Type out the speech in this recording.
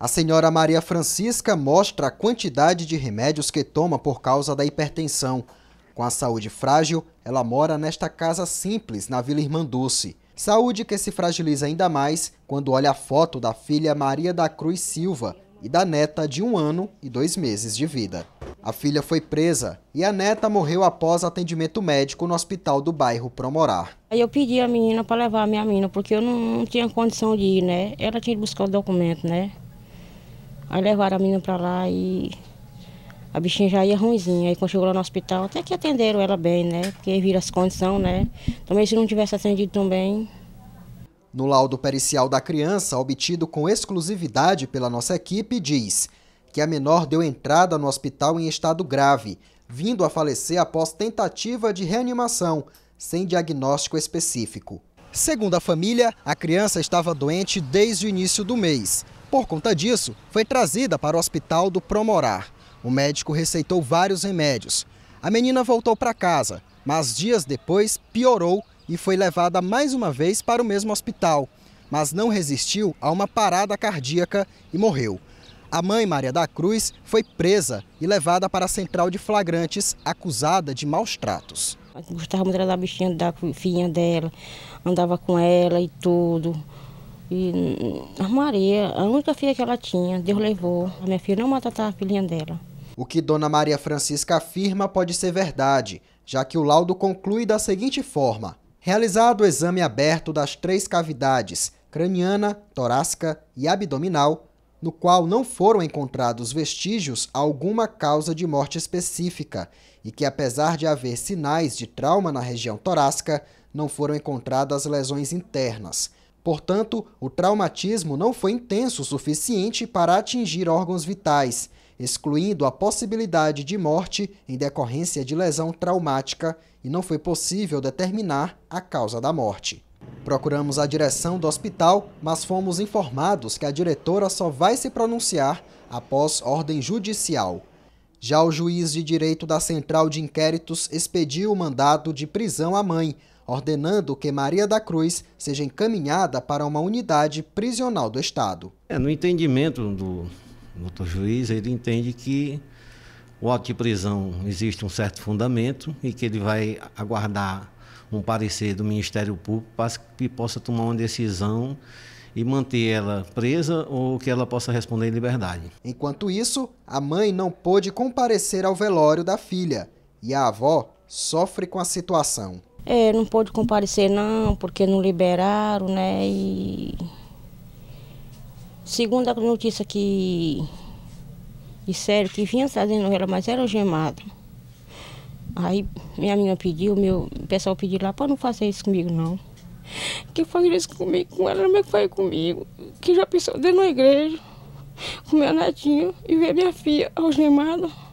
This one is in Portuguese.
A senhora Maria Francisca mostra a quantidade de remédios que toma por causa da hipertensão. Com a saúde frágil, ela mora nesta casa simples, na Vila Irmanduce. Saúde que se fragiliza ainda mais quando olha a foto da filha Maria da Cruz Silva e da neta de um ano e dois meses de vida. A filha foi presa e a neta morreu após atendimento médico no hospital do bairro Promorar. Aí eu pedi a menina para levar a minha menina, porque eu não, não tinha condição de ir, né? Ela tinha que buscar o documento, né? Aí levaram a menina para lá e a bichinha já ia ruimzinha. Aí quando chegou lá no hospital, até que atenderam ela bem, né? Porque viram as condições, né? Também se não tivesse atendido também. No laudo pericial da criança, obtido com exclusividade pela nossa equipe, diz que a menor deu entrada no hospital em estado grave, vindo a falecer após tentativa de reanimação, sem diagnóstico específico. Segundo a família, a criança estava doente desde o início do mês. Por conta disso, foi trazida para o hospital do Promorar. O médico receitou vários remédios. A menina voltou para casa, mas dias depois piorou e foi levada mais uma vez para o mesmo hospital, mas não resistiu a uma parada cardíaca e morreu. A mãe Maria da Cruz foi presa e levada para a central de flagrantes, acusada de maus tratos. Gostava muito da bichinha, da filhinha dela, andava com ela e tudo. E hum, Maria, a única filha que ela tinha, Deus levou. A minha filha não matou tá, a filhinha dela. O que Dona Maria Francisca afirma pode ser verdade, já que o laudo conclui da seguinte forma: realizado o exame aberto das três cavidades, craniana, torácica e abdominal, no qual não foram encontrados vestígios a alguma causa de morte específica e que, apesar de haver sinais de trauma na região torácica, não foram encontradas lesões internas. Portanto, o traumatismo não foi intenso o suficiente para atingir órgãos vitais, excluindo a possibilidade de morte em decorrência de lesão traumática e não foi possível determinar a causa da morte. Procuramos a direção do hospital, mas fomos informados que a diretora só vai se pronunciar após ordem judicial. Já o juiz de direito da Central de Inquéritos expediu o mandado de prisão à mãe, ordenando que Maria da Cruz seja encaminhada para uma unidade prisional do Estado. É, no entendimento do doutor juiz, ele entende que o auto de prisão existe um certo fundamento e que ele vai aguardar um parecer do Ministério Público para que possa tomar uma decisão e manter ela presa ou que ela possa responder em liberdade. Enquanto isso, a mãe não pôde comparecer ao velório da filha e a avó sofre com a situação. É, não pôde comparecer não, porque não liberaram, né? E segundo a notícia que disseram que vinha fazendo ela, mas era algemada. Aí minha menina pediu, meu o pessoal pediu lá, para não fazer isso comigo não. Que faz isso comigo, com ela não é que faz comigo. Que já pensou dentro da igreja, com meu netinho e ver minha filha algemada.